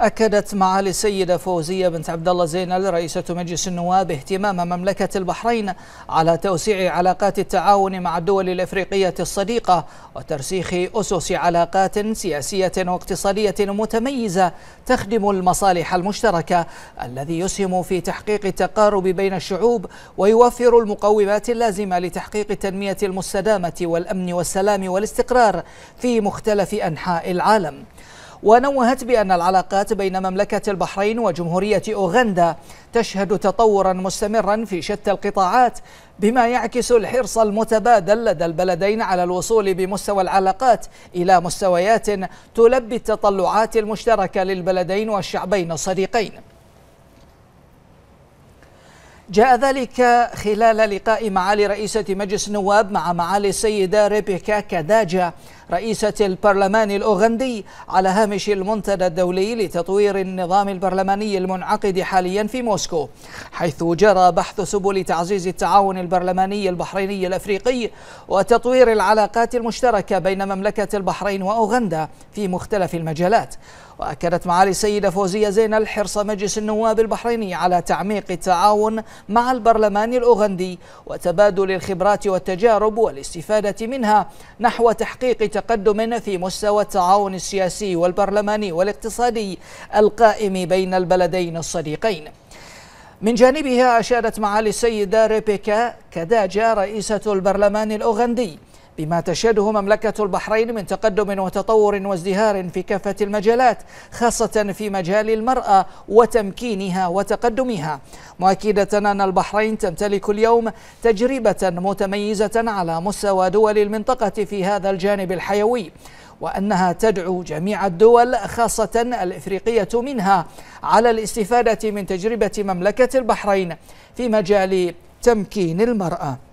أكدت معالي السيدة فوزية بنت عبد الله زينل رئيسة مجلس النواب اهتمام مملكة البحرين على توسيع علاقات التعاون مع الدول الإفريقية الصديقة وترسيخ أسس علاقات سياسية واقتصادية متميزة تخدم المصالح المشتركة الذي يسهم في تحقيق التقارب بين الشعوب ويوفر المقومات اللازمة لتحقيق التنمية المستدامة والأمن والسلام والاستقرار في مختلف أنحاء العالم ونوهت بأن العلاقات بين مملكة البحرين وجمهورية أوغندا تشهد تطورا مستمرا في شتى القطاعات بما يعكس الحرص المتبادل لدى البلدين على الوصول بمستوى العلاقات إلى مستويات تلبي التطلعات المشتركة للبلدين والشعبين الصديقين جاء ذلك خلال لقاء معالي رئيسة مجلس النواب مع معالي السيدة ريبيكا كاداجا رئيسة البرلمان الأوغندي على هامش المنتدى الدولي لتطوير النظام البرلماني المنعقد حاليا في موسكو حيث جرى بحث سبل تعزيز التعاون البرلماني البحريني الأفريقي وتطوير العلاقات المشتركة بين مملكة البحرين وأوغندا في مختلف المجالات وأكدت معالي السيدة فوزية زين الحرص مجلس النواب البحريني على تعميق التعاون مع البرلمان الأوغندي وتبادل الخبرات والتجارب والاستفادة منها نحو تحقيق تقدم في مستوى التعاون السياسي والبرلماني والاقتصادي القائم بين البلدين الصديقين من جانبها أشارت معالي السيدة ريبيكا كداجا رئيسة البرلمان الأوغندي بما تشهده مملكة البحرين من تقدم وتطور وازدهار في كافة المجالات خاصة في مجال المرأة وتمكينها وتقدمها مؤكدة أن البحرين تمتلك اليوم تجربة متميزة على مستوى دول المنطقة في هذا الجانب الحيوي وأنها تدعو جميع الدول خاصة الإفريقية منها على الاستفادة من تجربة مملكة البحرين في مجال تمكين المرأة